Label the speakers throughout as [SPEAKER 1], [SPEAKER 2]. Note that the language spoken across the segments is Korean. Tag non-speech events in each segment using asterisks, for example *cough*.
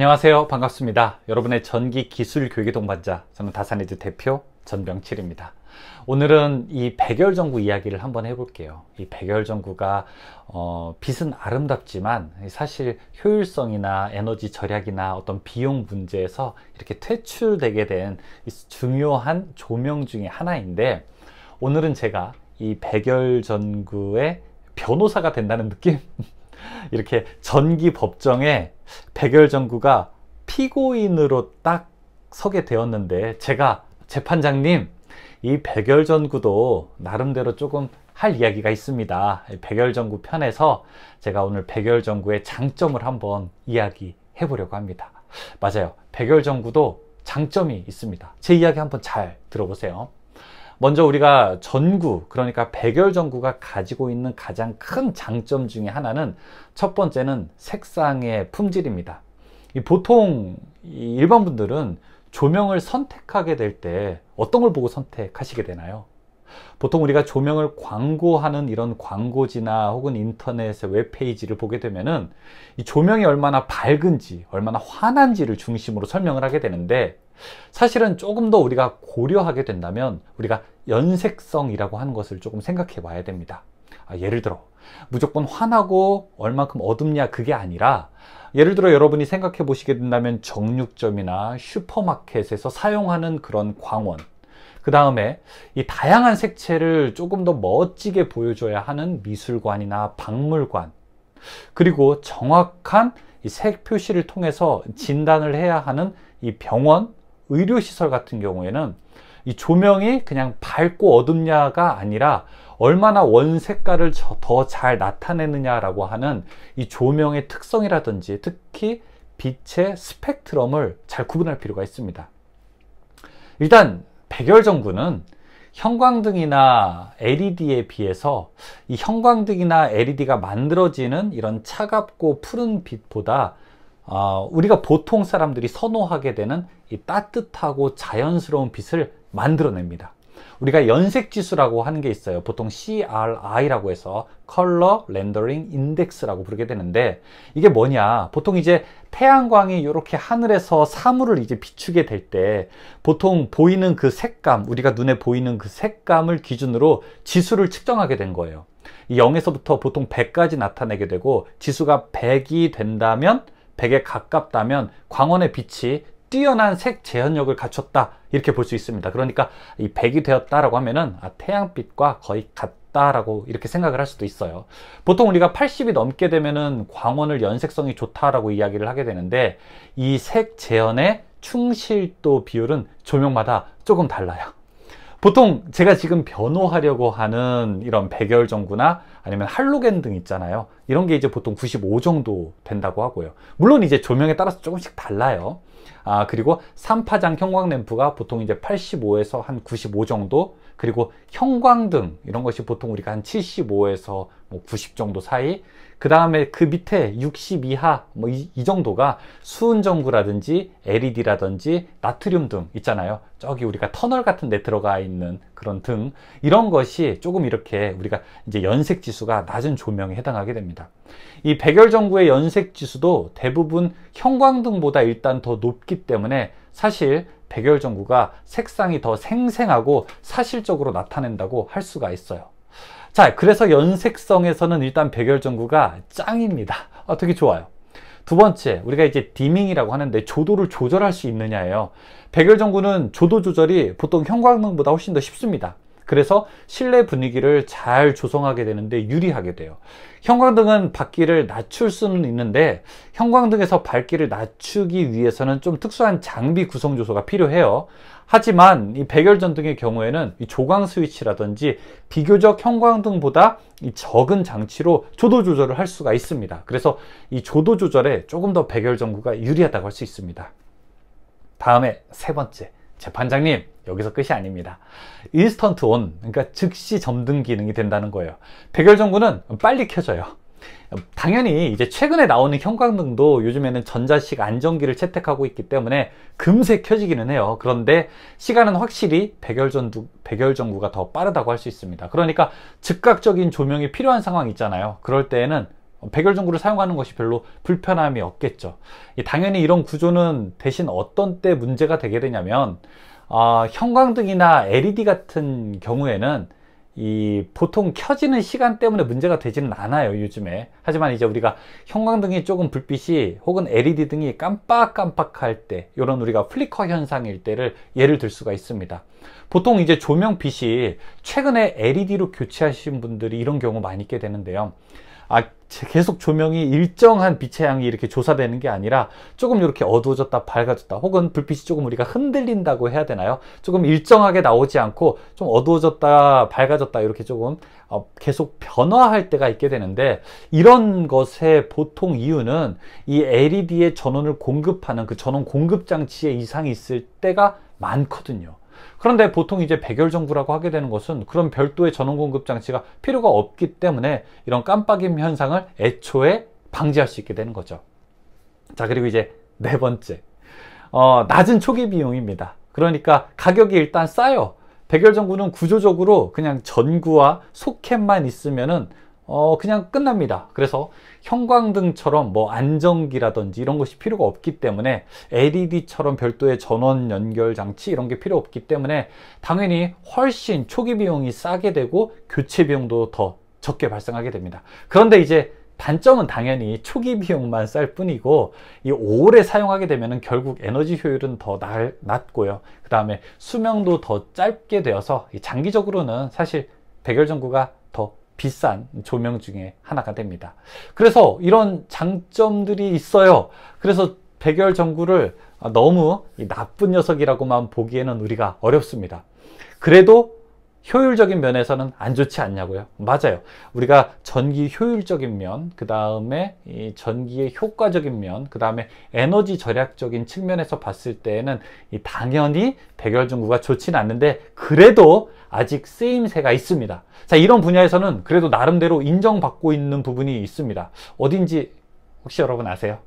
[SPEAKER 1] 안녕하세요. 반갑습니다. 여러분의 전기 기술 교육의 동반자 저는 다산에즈 대표 전병칠입니다. 오늘은 이 백열전구 이야기를 한번 해볼게요. 이 백열전구가 어, 빛은 아름답지만 사실 효율성이나 에너지 절약이나 어떤 비용 문제에서 이렇게 퇴출되게 된 중요한 조명 중의 하나인데 오늘은 제가 이 백열전구의 변호사가 된다는 느낌? *laughs* 이렇게 전기 법정에 백열전구가 피고인으로 딱 서게 되었는데 제가 재판장님 이 백열전구도 나름대로 조금 할 이야기가 있습니다. 백열전구 편에서 제가 오늘 백열전구의 장점을 한번 이야기해 보려고 합니다. 맞아요. 백열전구도 장점이 있습니다. 제 이야기 한번 잘 들어보세요. 먼저 우리가 전구, 그러니까 백열 전구가 가지고 있는 가장 큰 장점 중에 하나는 첫 번째는 색상의 품질입니다. 보통 일반 분들은 조명을 선택하게 될 때 어떤 걸 보고 선택하시게 되나요? 보통 우리가 조명을 광고하는 이런 광고지나 혹은 인터넷의 웹페이지를 보게 되면은 이 조명이 얼마나 밝은지, 얼마나 환한지를 중심으로 설명을 하게 되는데 사실은 조금 더 우리가 고려하게 된다면 우리가 연색성이라고 하는 것을 조금 생각해 봐야 됩니다. 아, 예를 들어 무조건 환하고 얼만큼 어둡냐 그게 아니라 예를 들어 여러분이 생각해 보시게 된다면 정육점이나 슈퍼마켓에서 사용하는 그런 광원 그 다음에 이 다양한 색채를 조금 더 멋지게 보여줘야 하는 미술관이나 박물관 그리고 정확한 이색 표시를 통해서 진단을 해야 하는 이 병원 의료시설 같은 경우에는 이 조명이 그냥 밝고 어둡냐가 아니라 얼마나 원 색깔을 더 잘 나타내느냐라고 하는 이 조명의 특성이라든지 특히 빛의 스펙트럼을 잘 구분할 필요가 있습니다. 일단 백열전구는 형광등이나 LED에 비해서 이 형광등이나 LED가 만들어지는 이런 차갑고 푸른 빛보다 어, 우리가 보통 사람들이 선호하게 되는 이 따뜻하고 자연스러운 빛을 만들어냅니다. 우리가 연색지수라고 하는 게 있어요. 보통 CRI라고 해서 컬러 렌더링 인덱스라고 부르게 되는데 이게 뭐냐 보통 이제 태양광이 이렇게 하늘에서 사물을 이제 비추게 될 때 보통 보이는 그 색감 우리가 눈에 보이는 그 색감을 기준으로 지수를 측정하게 된 거예요. 0에서부터 보통 100까지 나타내게 되고 지수가 100이 된다면 100에 가깝다면 광원의 빛이 뛰어난 색 재현력을 갖췄다 이렇게 볼 수 있습니다 그러니까 이 100이 되었다라고 하면은 아, 태양빛과 거의 같다라고 이렇게 생각을 할 수도 있어요 보통 우리가 80이 넘게 되면은 광원을 연색성이 좋다라고 이야기를 하게 되는데 이 색 재현의 충실도 비율은 조명마다 조금 달라요 보통 제가 지금 변호하려고 하는 이런 백열전구나 아니면 할로겐 등 있잖아요 이런 게 이제 보통 95 정도 된다고 하고요 물론 이제 조명에 따라서 조금씩 달라요 아 그리고 3파장 형광 램프가 보통 이제 85에서 한 95 정도 그리고 형광등 이런 것이 보통 우리가 한 75에서 90 뭐 정도 사이 그 다음에 그 밑에 60 이하 뭐 이 정도가 수은전구라든지 LED라든지 나트륨 등 있잖아요 저기 우리가 터널 같은 데 들어가 있는 그런 등 이런 것이 조금 이렇게 우리가 이제 연색 지수가 낮은 조명에 해당하게 됩니다 이 백열전구의 연색 지수도 대부분 형광등보다 일단 더 높기 때문에 사실 백열전구가 색상이 더 생생하고 사실적으로 나타낸다고 할 수가 있어요. 자, 그래서 연색성에서는 일단 백열전구가 짱입니다. 아, 되게 좋아요. 두 번째, 우리가 이제 디밍이라고 하는데 조도를 조절할 수 있느냐예요. 백열전구는 조도 조절이 보통 형광등보다 훨씬 더 쉽습니다. 그래서 실내 분위기를 잘 조성하게 되는데 유리하게 돼요. 형광등은 밝기를 낮출 수는 있는데 형광등에서 밝기를 낮추기 위해서는 좀 특수한 장비 구성 조소가 필요해요. 하지만 이 백열전 등의 경우에는 이 조광 스위치라든지 비교적 형광등보다 적은 장치로 조도 조절을 할 수가 있습니다. 그래서 이 조도 조절에 조금 더 백열전구가 유리하다고 할 수 있습니다. 다음에 세 번째, 재판장님 여기서 끝이 아닙니다. 인스턴트 온 그러니까 즉시 점등 기능이 된다는 거예요. 백열전구는 빨리 켜져요. 당연히 이제 최근에 나오는 형광등도 요즘에는 전자식 안전기를 채택하고 있기 때문에 금세 켜지기는 해요. 그런데 시간은 확실히 백열전구, 백열전구가 더 빠르다고 할 수 있습니다. 그러니까 즉각적인 조명이 필요한 상황이 있잖아요. 그럴 때에는 백열전구를 사용하는 것이 별로 불편함이 없겠죠. 당연히 이런 구조는 대신 어떤 때 문제가 되게 되냐면 어, 형광등이나 LED 같은 경우에는 이 보통 켜지는 시간 때문에 문제가 되지는 않아요 요즘에 하지만 이제 우리가 형광등이 조금 불빛이 혹은 LED 등이 깜빡깜빡할 때 이런 우리가 플리커 현상일 때를 예를 들 수가 있습니다 보통 이제 조명빛이 최근에 LED로 교체하신 분들이 이런 경우 많이 있게 되는데요 아, 계속 조명이 일정한 빛의 양이 이렇게 조사되는 게 아니라 조금 이렇게 어두워졌다 밝아졌다 혹은 불빛이 조금 우리가 흔들린다고 해야 되나요 조금 일정하게 나오지 않고 좀 어두워졌다 밝아졌다 이렇게 조금 어, 계속 변화할 때가 있게 되는데 이런 것의 보통 이유는 이 LED의 전원을 공급하는 그 전원 공급 장치에 이상이 있을 때가 많거든요 그런데 보통 이제 백열 정부라고 하게 되는 것은 그런 별도의 전원 공급 장치가 필요가 없기 때문에 이런 깜빡임 현상을 애초에 방지할 수 있게 되는 거죠. 자, 그리고 이제 네 번째. 어, 낮은 초기 비용입니다. 그러니까 가격이 일단 싸요. 백열정구는 구조적으로 그냥 전구와 소켓만 있으면은 어 그냥 끝납니다 그래서 형광등처럼 뭐 안정기라든지 이런 것이 필요가 없기 때문에 LED처럼 별도의 전원 연결 장치 이런 게 필요 없기 때문에 당연히 훨씬 초기 비용이 싸게 되고 교체 비용도 더 적게 발생하게 됩니다 그런데 이제 단점은 당연히 초기 비용만 쌀 뿐이고 이 오래 사용하게 되면 결국 에너지 효율은 더 날, 낮고요 그 다음에 수명도 더 짧게 되어서 장기적으로는 사실 백열전구가 비싼 조명 중에 하나가 됩니다. 그래서 이런 장점들이 있어요. 그래서 백열 전구를 아, 너무 나쁜 녀석이라고만 보기에는 우리가 어렵습니다. 그래도 효율적인 면에서는 안 좋지 않냐고요? 맞아요. 우리가 전기 효율적인 면, 그 다음에 이 전기의 효과적인 면, 그 다음에 에너지 절약적인 측면에서 봤을 때에는 당연히 백열전구가 좋진 않는데 그래도 아직 쓰임새가 있습니다. 자, 이런 분야에서는 그래도 나름대로 인정받고 있는 부분이 있습니다. 어딘지 혹시 여러분 아세요?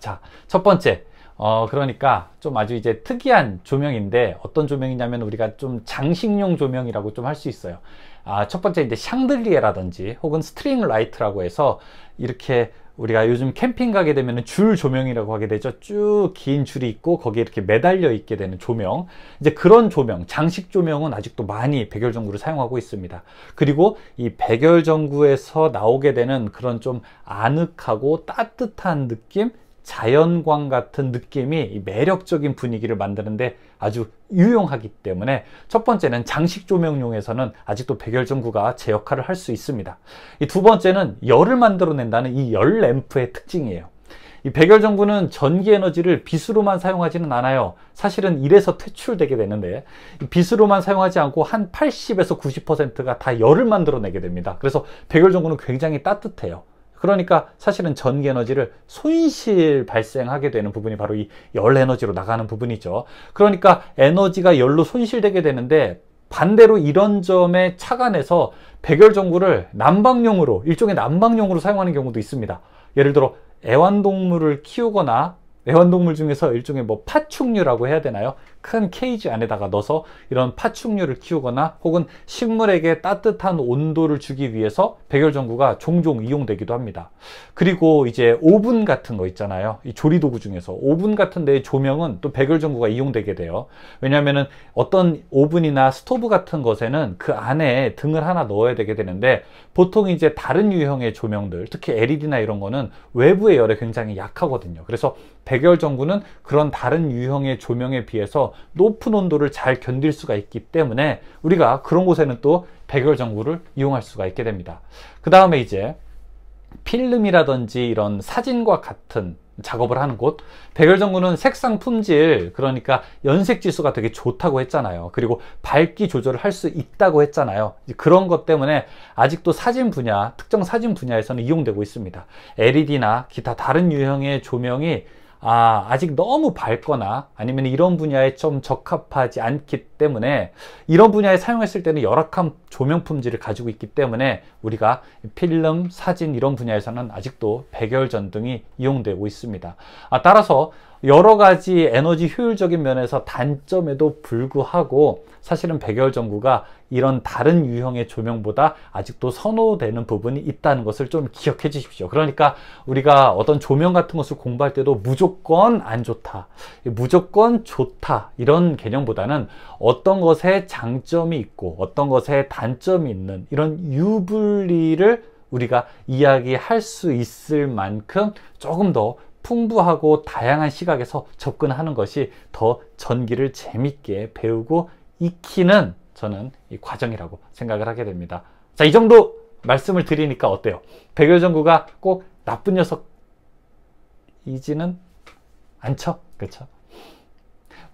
[SPEAKER 1] 자, 첫 번째. 어 그러니까 좀 아주 이제 특이한 조명인데 어떤 조명이냐면 우리가 좀 장식용 조명이라고 좀 할 수 있어요 아첫 번째 이제 샹들리에라든지 혹은 스트링 라이트라고 해서 이렇게 우리가 요즘 캠핑 가게 되면 줄 조명이라고 하게 되죠 쭉 긴 줄이 있고 거기에 이렇게 매달려 있게 되는 조명 이제 그런 조명 장식 조명은 아직도 많이 백열전구를 사용하고 있습니다 그리고 이 백열전구에서 나오게 되는 그런 좀 아늑하고 따뜻한 느낌 자연광 같은 느낌이 매력적인 분위기를 만드는데 아주 유용하기 때문에 첫 번째는 장식 조명용에서는 아직도 백열전구가 제 역할을 할 수 있습니다. 두 번째는 열을 만들어낸다는 이 열 램프의 특징이에요. 이 백열전구는 전기 에너지를 빛으로만 사용하지는 않아요. 사실은 이래서 퇴출되게 되는데 빛으로만 사용하지 않고 한 80에서 90%가 다 열을 만들어내게 됩니다. 그래서 백열전구는 굉장히 따뜻해요. 그러니까 사실은 전기 에너지를 손실 발생하게 되는 부분이 바로 이 열 에너지로 나가는 부분이죠. 그러니까 에너지가 열로 손실되게 되는데 반대로 이런 점에 착안해서 백열 전구를 난방용으로 일종의 난방용으로 사용하는 경우도 있습니다. 예를 들어 애완동물을 키우거나 애완동물 중에서 일종의 뭐 파충류라고 해야 되나요? 큰 케이지 안에다가 넣어서 이런 파충류를 키우거나 혹은 식물에게 따뜻한 온도를 주기 위해서 백열전구가 종종 이용되기도 합니다. 그리고 이제 오븐 같은 거 있잖아요. 이 조리 도구 중에서 오븐 같은 데의 조명은 또 백열전구가 이용되게 돼요. 왜냐하면 어떤 오븐이나 스토브 같은 것에는 그 안에 등을 하나 넣어야 되게 되는데 보통 이제 다른 유형의 조명들 특히 LED나 이런 거는 외부의 열에 굉장히 약하거든요. 그래서 백열전구는 그런 다른 유형의 조명에 비해서 높은 온도를 잘 견딜 수가 있기 때문에 우리가 그런 곳에는 또 백열 전구를 이용할 수가 있게 됩니다. 그 다음에 이제 필름이라든지 이런 사진과 같은 작업을 하는 곳 백열전구는 색상 품질 그러니까 연색 지수가 되게 좋다고 했잖아요 그리고 밝기 조절을 할 수 있다고 했잖아요 그런 것 때문에 아직도 사진 분야 특정 사진 분야에서는 이용되고 있습니다 LED나 기타 다른 유형의 조명이 아, 아직 너무 밝거나 아니면 이런 분야에 좀 적합하지 않기 때문에 이런 분야에 사용했을 때는 열악한 조명 품질을 가지고 있기 때문에 우리가 필름, 사진 이런 분야에서는 아직도 백열 전등이 이용되고 있습니다. 아, 따라서 여러 가지 에너지 효율적인 면에서 단점에도 불구하고 사실은 백열 전구가 이런 다른 유형의 조명보다 아직도 선호되는 부분이 있다는 것을 좀 기억해 주십시오. 그러니까 우리가 어떤 조명 같은 것을 공부할 때도 무조건 안 좋다, 무조건 좋다 이런 개념보다는 어 어떤 것에 장점이 있고 어떤 것에 단점이 있는 이런 유불리를 우리가 이야기할 수 있을 만큼 조금 더 풍부하고 다양한 시각에서 접근하는 것이 더 전기를 재밌게 배우고 익히는 저는 이 과정이라고 생각을 하게 됩니다. 자, 이 정도 말씀을 드리니까 어때요? 백열전구가 꼭 나쁜 녀석이지는 않죠? 그렇죠?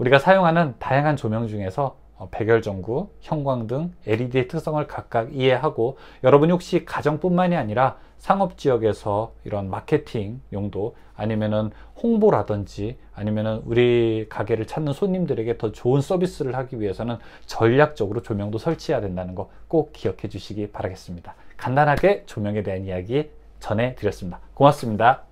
[SPEAKER 1] 우리가 사용하는 다양한 조명 중에서 어, 백열전구, 형광등, LED의 특성을 각각 이해하고 여러분이 혹시 가정뿐만이 아니라 상업 지역에서 이런 마케팅 용도 아니면은 홍보라든지 아니면은 우리 가게를 찾는 손님들에게 더 좋은 서비스를 하기 위해서는 전략적으로 조명도 설치해야 된다는 거 꼭 기억해 주시기 바라겠습니다. 간단하게 조명에 대한 이야기 전해 드렸습니다. 고맙습니다.